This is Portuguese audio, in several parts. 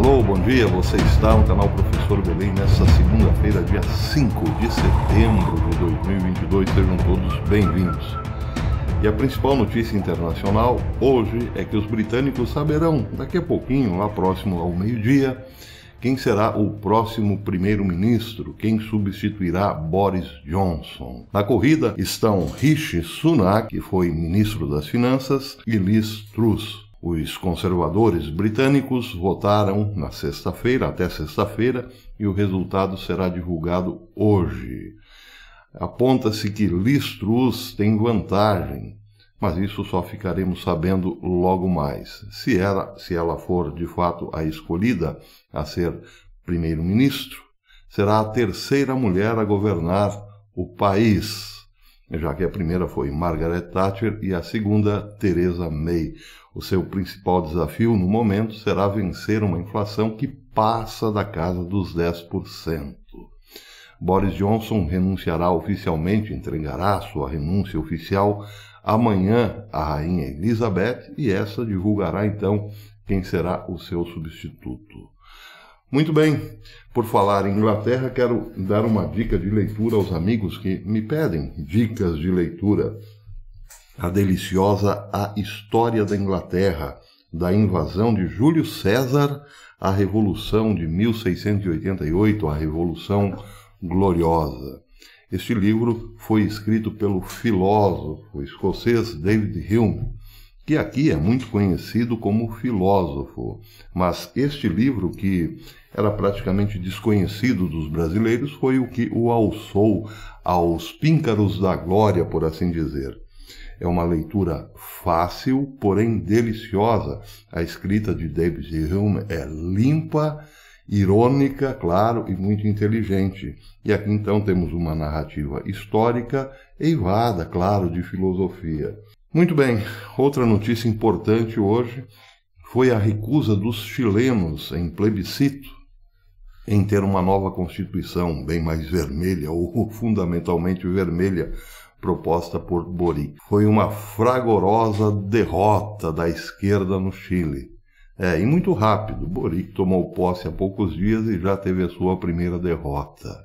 Alô, bom dia, você está no canal Professor Belém nesta segunda-feira, dia 5 de setembro de 2022. Sejam todos bem-vindos. E a principal notícia internacional hoje é que os britânicos saberão, daqui a pouquinho, lá próximo ao meio-dia, quem será o próximo primeiro-ministro, quem substituirá Boris Johnson. Na corrida estão Rishi Sunak, que foi ministro das Finanças, e Liz Truss. Os conservadores britânicos votaram na sexta-feira, até sexta-feira, e o resultado será divulgado hoje. Aponta-se que Listruz tem vantagem, mas isso só ficaremos sabendo logo mais. Se ela, se ela for de fato a escolhida a ser primeiro-ministro, será a terceira mulher a governar o país já que a primeira foi Margaret Thatcher e a segunda Theresa May. O seu principal desafio no momento será vencer uma inflação que passa da casa dos 10%. Boris Johnson renunciará oficialmente, entregará sua renúncia oficial amanhã à rainha Elizabeth e essa divulgará então quem será o seu substituto. Muito bem, por falar em Inglaterra, quero dar uma dica de leitura aos amigos que me pedem dicas de leitura. A deliciosa A História da Inglaterra, da invasão de Júlio César à Revolução de 1688, a Revolução Gloriosa. Este livro foi escrito pelo filósofo escocês David Hume que aqui é muito conhecido como filósofo, mas este livro que era praticamente desconhecido dos brasileiros foi o que o alçou aos píncaros da glória, por assim dizer. É uma leitura fácil, porém deliciosa. A escrita de David Hume é limpa, irônica, claro, e muito inteligente. E aqui então temos uma narrativa histórica, eivada, claro, de filosofia. Muito bem, outra notícia importante hoje foi a recusa dos chilenos em plebiscito em ter uma nova constituição bem mais vermelha ou fundamentalmente vermelha proposta por Boric. Foi uma fragorosa derrota da esquerda no Chile. É, e muito rápido. Boric tomou posse há poucos dias e já teve a sua primeira derrota.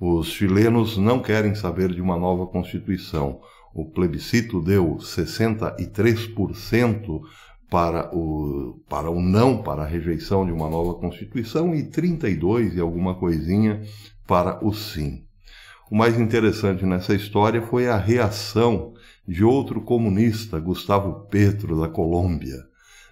Os chilenos não querem saber de uma nova constituição. O plebiscito deu 63% para o, para o não, para a rejeição de uma nova Constituição e 32 e alguma coisinha para o sim. O mais interessante nessa história foi a reação de outro comunista, Gustavo Petro, da Colômbia,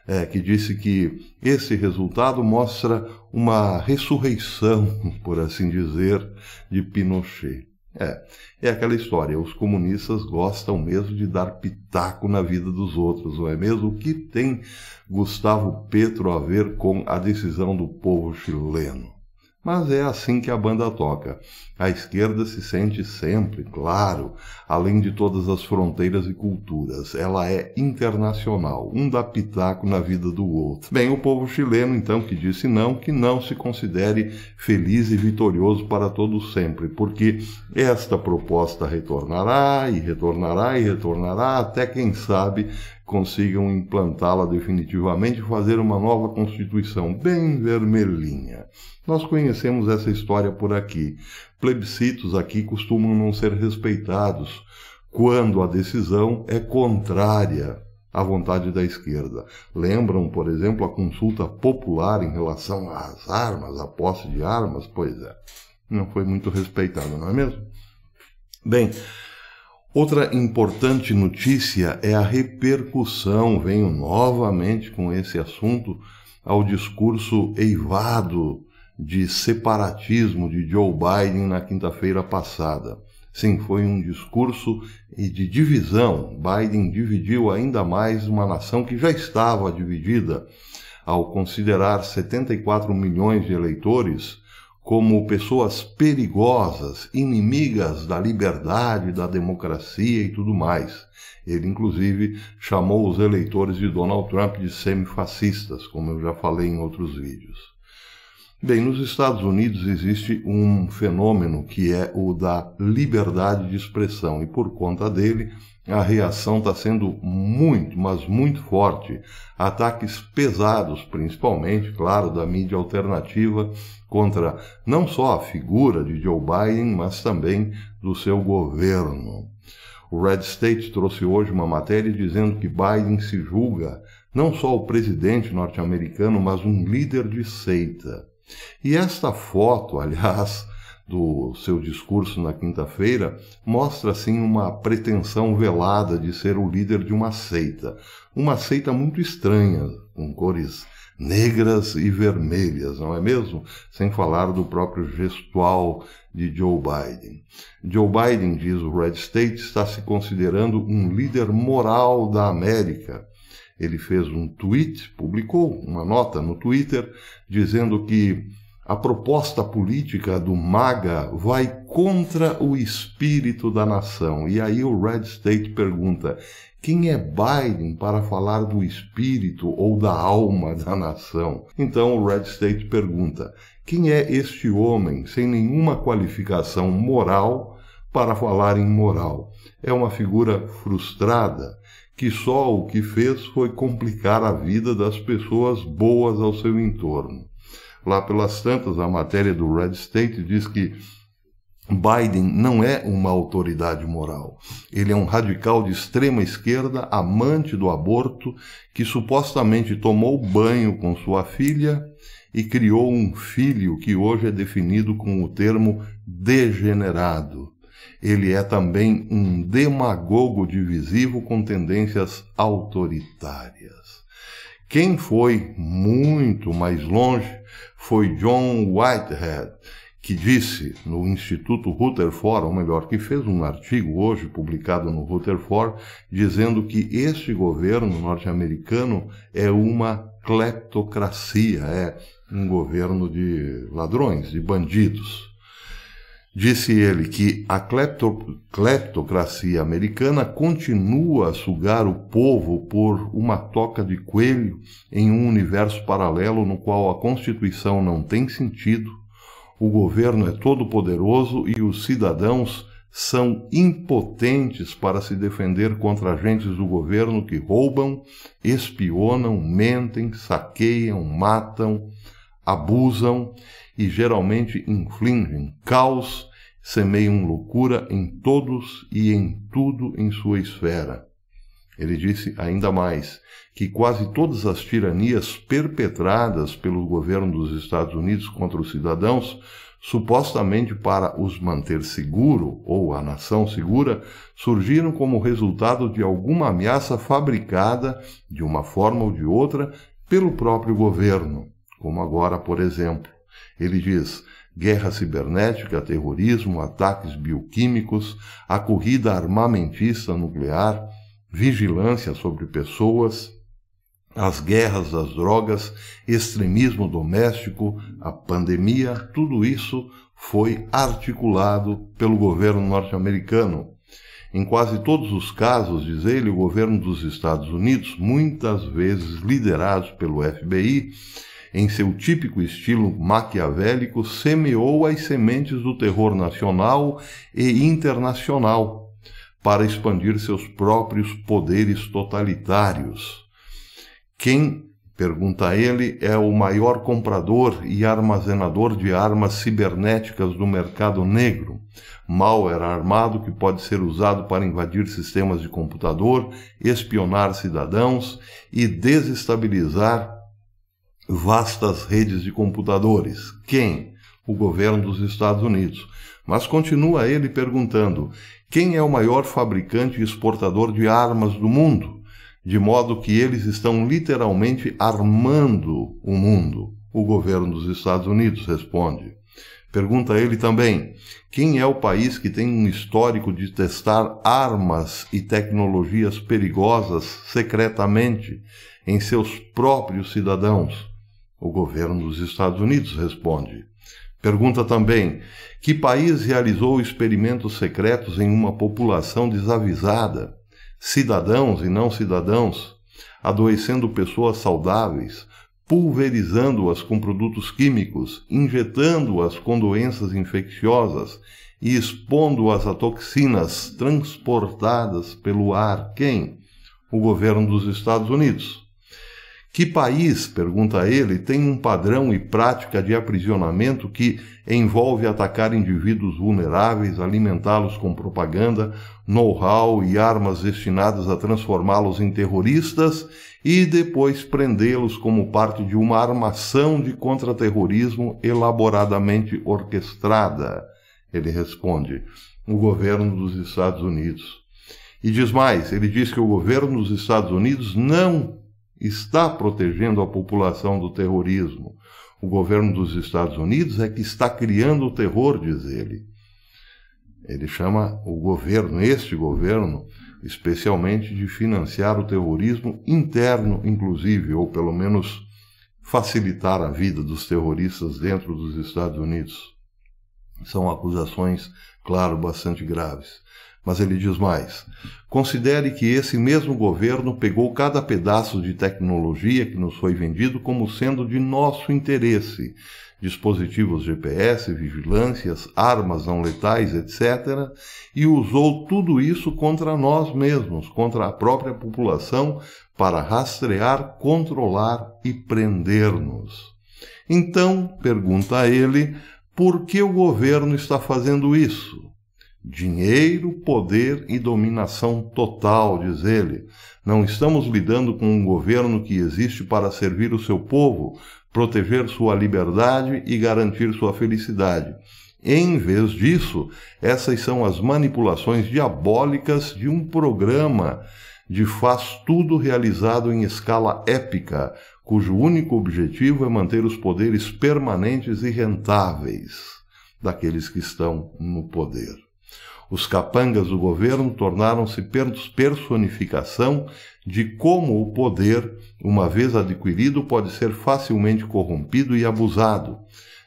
é, que disse que esse resultado mostra uma ressurreição, por assim dizer, de Pinochet. É, é aquela história, os comunistas gostam mesmo de dar pitaco na vida dos outros, não é mesmo? O que tem Gustavo Petro a ver com a decisão do povo chileno? Mas é assim que a banda toca. A esquerda se sente sempre, claro, além de todas as fronteiras e culturas. Ela é internacional, um dá pitaco na vida do outro. Bem, o povo chileno, então, que disse não, que não se considere feliz e vitorioso para todo sempre, porque esta proposta retornará e retornará e retornará até, quem sabe, consigam implantá-la definitivamente e fazer uma nova Constituição bem vermelhinha. Nós conhecemos essa história por aqui. Plebiscitos aqui costumam não ser respeitados quando a decisão é contrária à vontade da esquerda. Lembram, por exemplo, a consulta popular em relação às armas, à posse de armas? Pois é, não foi muito respeitada, não é mesmo? Bem, Outra importante notícia é a repercussão, venho novamente com esse assunto, ao discurso eivado de separatismo de Joe Biden na quinta-feira passada. Sim, foi um discurso de divisão. Biden dividiu ainda mais uma nação que já estava dividida ao considerar 74 milhões de eleitores como pessoas perigosas, inimigas da liberdade, da democracia e tudo mais. Ele, inclusive, chamou os eleitores de Donald Trump de semifascistas, como eu já falei em outros vídeos. Bem, nos Estados Unidos existe um fenômeno que é o da liberdade de expressão, e por conta dele a reação está sendo muito, mas muito forte. Ataques pesados, principalmente, claro, da mídia alternativa contra não só a figura de Joe Biden, mas também do seu governo. O Red State trouxe hoje uma matéria dizendo que Biden se julga não só o presidente norte-americano, mas um líder de seita. E esta foto, aliás, do seu discurso na quinta-feira, mostra assim uma pretensão velada de ser o líder de uma seita, uma seita muito estranha, com cores negras e vermelhas, não é mesmo? Sem falar do próprio gestual de Joe Biden. Joe Biden, diz o Red State, está se considerando um líder moral da América ele fez um tweet, publicou uma nota no Twitter, dizendo que a proposta política do MAGA vai contra o espírito da nação. E aí o Red State pergunta: quem é Biden para falar do espírito ou da alma da nação? Então o Red State pergunta: quem é este homem sem nenhuma qualificação moral para falar em moral? É uma figura frustrada que só o que fez foi complicar a vida das pessoas boas ao seu entorno. Lá pelas tantas, a matéria do Red State diz que Biden não é uma autoridade moral. Ele é um radical de extrema esquerda, amante do aborto, que supostamente tomou banho com sua filha e criou um filho que hoje é definido com o termo degenerado ele é também um demagogo divisivo com tendências autoritárias. Quem foi muito mais longe foi John Whitehead, que disse no Instituto Rutherford, ou melhor, que fez um artigo hoje publicado no Rutherford, dizendo que este governo norte-americano é uma cleptocracia, é um governo de ladrões, de bandidos. Disse ele que a clepto, cleptocracia americana continua a sugar o povo por uma toca de coelho em um universo paralelo no qual a Constituição não tem sentido, o governo é todo-poderoso e os cidadãos são impotentes para se defender contra agentes do governo que roubam, espionam, mentem, saqueiam, matam, abusam e geralmente infligem caos, semeiam loucura em todos e em tudo em sua esfera. Ele disse ainda mais que quase todas as tiranias perpetradas pelo governo dos Estados Unidos contra os cidadãos, supostamente para os manter seguro ou a nação segura, surgiram como resultado de alguma ameaça fabricada, de uma forma ou de outra, pelo próprio governo, como agora, por exemplo. Ele diz: guerra cibernética, terrorismo, ataques bioquímicos, a corrida armamentista nuclear, vigilância sobre pessoas, as guerras das drogas, extremismo doméstico, a pandemia, tudo isso foi articulado pelo governo norte-americano. Em quase todos os casos, diz ele, o governo dos Estados Unidos, muitas vezes liderado pelo FBI, em seu típico estilo maquiavélico, semeou as sementes do terror nacional e internacional para expandir seus próprios poderes totalitários. Quem, pergunta ele, é o maior comprador e armazenador de armas cibernéticas do mercado negro? Mal era armado que pode ser usado para invadir sistemas de computador, espionar cidadãos e desestabilizar vastas redes de computadores. Quem? O governo dos Estados Unidos. Mas continua ele perguntando: quem é o maior fabricante e exportador de armas do mundo? De modo que eles estão literalmente armando o mundo. O governo dos Estados Unidos responde. Pergunta ele também: quem é o país que tem um histórico de testar armas e tecnologias perigosas secretamente em seus próprios cidadãos? O governo dos Estados Unidos responde. Pergunta também: que país realizou experimentos secretos em uma população desavisada, cidadãos e não cidadãos, adoecendo pessoas saudáveis, pulverizando-as com produtos químicos, injetando-as com doenças infecciosas e expondo-as a toxinas transportadas pelo ar? Quem? O governo dos Estados Unidos. Que país, pergunta ele, tem um padrão e prática de aprisionamento que envolve atacar indivíduos vulneráveis, alimentá-los com propaganda, know-how e armas destinadas a transformá-los em terroristas e depois prendê-los como parte de uma armação de contraterrorismo elaboradamente orquestrada? Ele responde: o governo dos Estados Unidos. E diz mais: ele diz que o governo dos Estados Unidos não está protegendo a população do terrorismo. O governo dos Estados Unidos é que está criando o terror, diz ele. Ele chama o governo, este governo, especialmente de financiar o terrorismo interno, inclusive, ou pelo menos facilitar a vida dos terroristas dentro dos Estados Unidos. São acusações, claro, bastante graves. Mas ele diz mais: considere que esse mesmo governo pegou cada pedaço de tecnologia que nos foi vendido como sendo de nosso interesse. Dispositivos GPS, vigilâncias, armas não letais, etc., e usou tudo isso contra nós mesmos, contra a própria população, para rastrear, controlar e prender-nos. Então, pergunta ele, por que o governo está fazendo isso? Dinheiro, poder e dominação total, diz ele. Não estamos lidando com um governo que existe para servir o seu povo, proteger sua liberdade e garantir sua felicidade. Em vez disso, essas são as manipulações diabólicas de um programa de faz tudo realizado em escala épica, cujo único objetivo é manter os poderes permanentes e rentáveis daqueles que estão no poder. Os capangas do governo tornaram-se personificação de como o poder, uma vez adquirido, pode ser facilmente corrompido e abusado.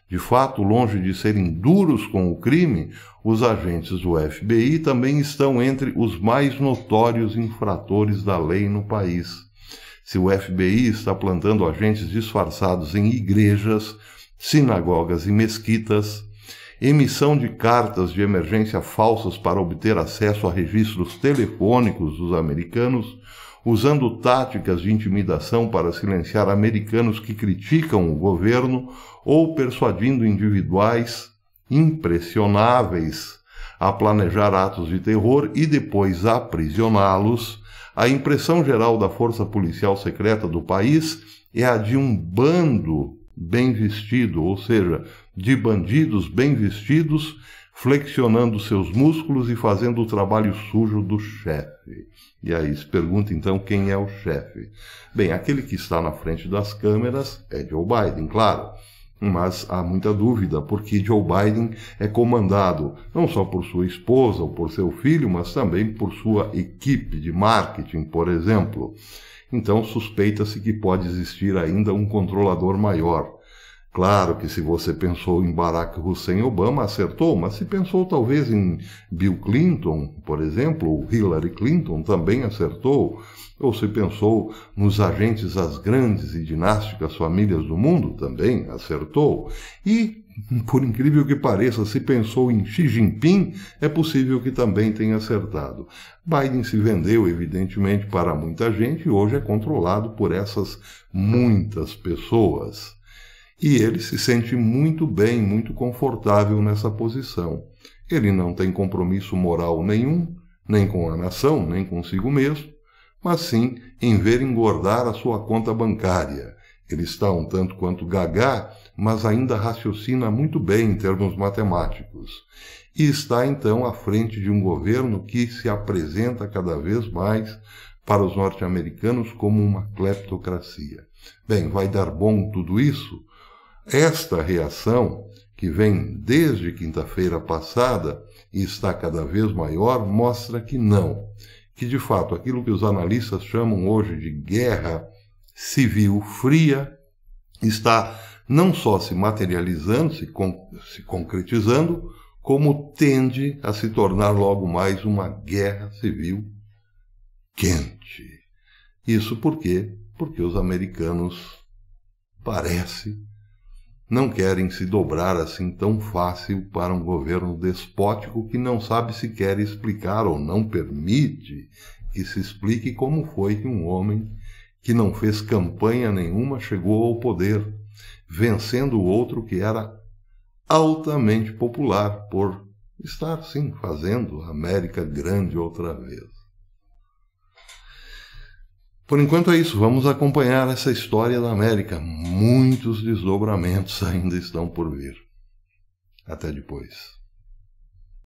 De fato, longe de serem duros com o crime, os agentes do FBI também estão entre os mais notórios infratores da lei no país. Se o FBI está plantando agentes disfarçados em igrejas, sinagogas e mesquitas, emissão de cartas de emergência falsas para obter acesso a registros telefônicos dos americanos, usando táticas de intimidação para silenciar americanos que criticam o governo ou persuadindo individuais impressionáveis a planejar atos de terror e depois aprisioná-los, a impressão geral da força policial secreta do país é a de um bando bem vestido, ou seja, de bandidos bem vestidos, flexionando seus músculos e fazendo o trabalho sujo do chefe. E aí se pergunta então quem é o chefe. Bem, aquele que está na frente das câmeras é Joe Biden, claro. Hum. Mas há muita dúvida, porque Joe Biden é comandado não só por sua esposa ou por seu filho, mas também por sua equipe de marketing, por exemplo. Então suspeita-se que pode existir ainda um controlador maior. Claro que se você pensou em Barack Hussein Obama, acertou, mas se pensou talvez em Bill Clinton, por exemplo, ou Hillary Clinton, também acertou, ou se pensou nos agentes das grandes e dinásticas famílias do mundo, também acertou. E, por incrível que pareça, se pensou em Xi Jinping, é possível que também tenha acertado. Biden se vendeu, evidentemente, para muita gente e hoje é controlado por essas muitas pessoas e ele se sente muito bem, muito confortável nessa posição. Ele não tem compromisso moral nenhum, nem com a nação, nem consigo mesmo, mas sim em ver engordar a sua conta bancária. Ele está um tanto quanto gagá, mas ainda raciocina muito bem em termos matemáticos. E está então à frente de um governo que se apresenta cada vez mais para os norte-americanos como uma cleptocracia. Bem, vai dar bom tudo isso? Esta reação, que vem desde quinta-feira passada e está cada vez maior, mostra que não, que de fato aquilo que os analistas chamam hoje de guerra civil fria está não só se materializando, se, con se concretizando, como tende a se tornar logo mais uma guerra civil quente. Isso por quê? Porque os americanos parece não querem se dobrar assim tão fácil para um governo despótico que não sabe sequer explicar ou não permite que se explique como foi que um homem que não fez campanha nenhuma chegou ao poder, vencendo o outro que era altamente popular por estar sim fazendo a América grande outra vez. Por enquanto é isso, vamos acompanhar essa história da América. Muitos desdobramentos ainda estão por vir. Até depois.